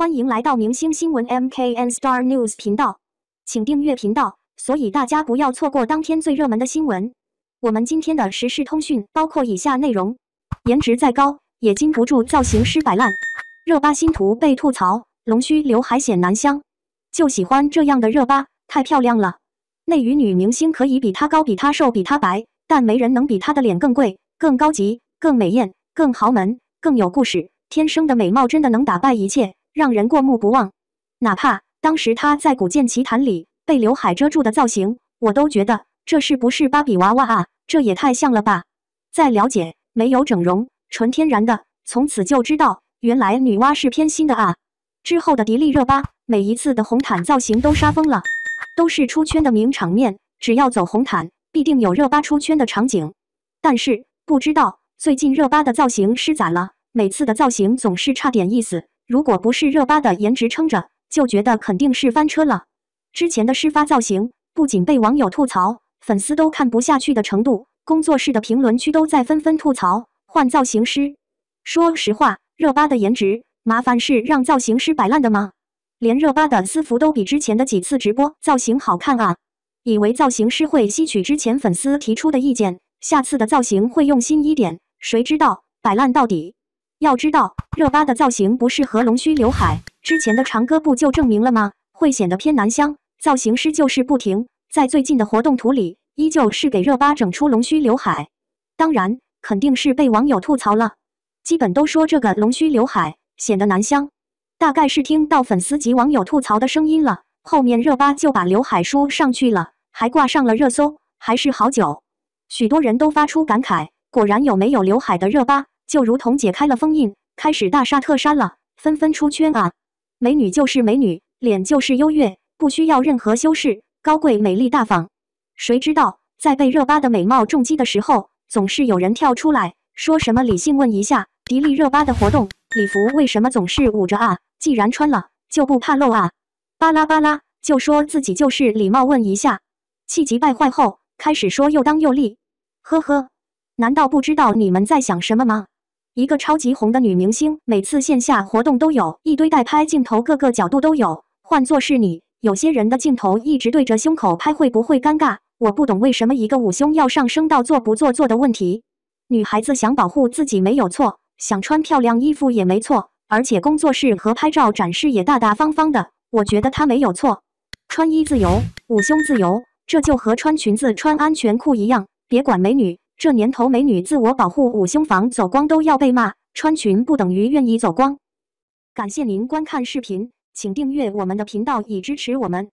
欢迎来到明星新闻 MKN Star News 频道，请订阅频道，所以大家不要错过当天最热门的新闻。我们今天的时事通讯包括以下内容：颜值再高也经不住造型师摆烂，热巴新图被吐槽，龙须刘海显男香，就喜欢这样的热巴，太漂亮了。内娱女明星可以比她高、比她瘦、比她白，但没人能比她的脸更贵、更高级、更美艳、更豪门、更有故事。天生的美貌真的能打败一切。让人过目不忘，哪怕当时她在《古剑奇谭》里被刘海遮住的造型，我都觉得这是不是芭比娃娃啊？这也太像了吧！再了解，没有整容，纯天然的，从此就知道原来女娲是偏心的啊！之后的迪丽热巴，每一次的红毯造型都杀疯了，都是出圈的名场面。只要走红毯，必定有热巴出圈的场景。但是不知道最近热巴的造型是咋了，每次的造型总是差点意思。如果不是热巴的颜值撑着，就觉得肯定是翻车了。之前的事发造型，不仅被网友吐槽，粉丝都看不下去的程度，工作室的评论区都在纷纷吐槽换造型师。说实话，热巴的颜值麻烦是让造型师摆烂的吗？连热巴的私服都比之前的几次直播造型好看啊！以为造型师会吸取之前粉丝提出的意见，下次的造型会用心一点，谁知道摆烂到底。要知道，热巴的造型不适合龙须刘海，之前的长歌不就证明了吗？会显得偏男香。造型师就是不停，在最近的活动图里，依旧是给热巴整出龙须刘海。当然，肯定是被网友吐槽了，基本都说这个龙须刘海显得男香，大概是听到粉丝及网友吐槽的声音了，后面热巴就把刘海梳上去了，还挂上了热搜，还是好久。许多人都发出感慨：果然有没有刘海的热巴？就如同解开了封印，开始大杀特杀了，纷纷出圈啊！美女就是美女，脸就是优越，不需要任何修饰，高贵、美丽、大方。谁知道在被热巴的美貌重击的时候，总是有人跳出来说什么？理性问一下，迪丽热巴的活动礼服为什么总是捂着啊？既然穿了，就不怕漏啊？巴拉巴拉，就说自己就是礼貌问一下。气急败坏后，开始说又当又立，呵呵，难道不知道你们在想什么吗？一个超级红的女明星，每次线下活动都有一堆代拍镜头，各个角度都有。换作是你，有些人的镜头一直对着胸口拍，会不会尴尬？我不懂为什么一个捂胸要上升到做不做作的问题。女孩子想保护自己没有错，想穿漂亮衣服也没错，而且工作室和拍照展示也大大方方的。我觉得她没有错，穿衣自由，捂胸自由，这就和穿裙子、穿安全裤一样，别管美女。这年头，美女自我保护，捂胸房、走光都要被骂。穿裙不等于愿意走光。感谢您观看视频，请订阅我们的频道以支持我们。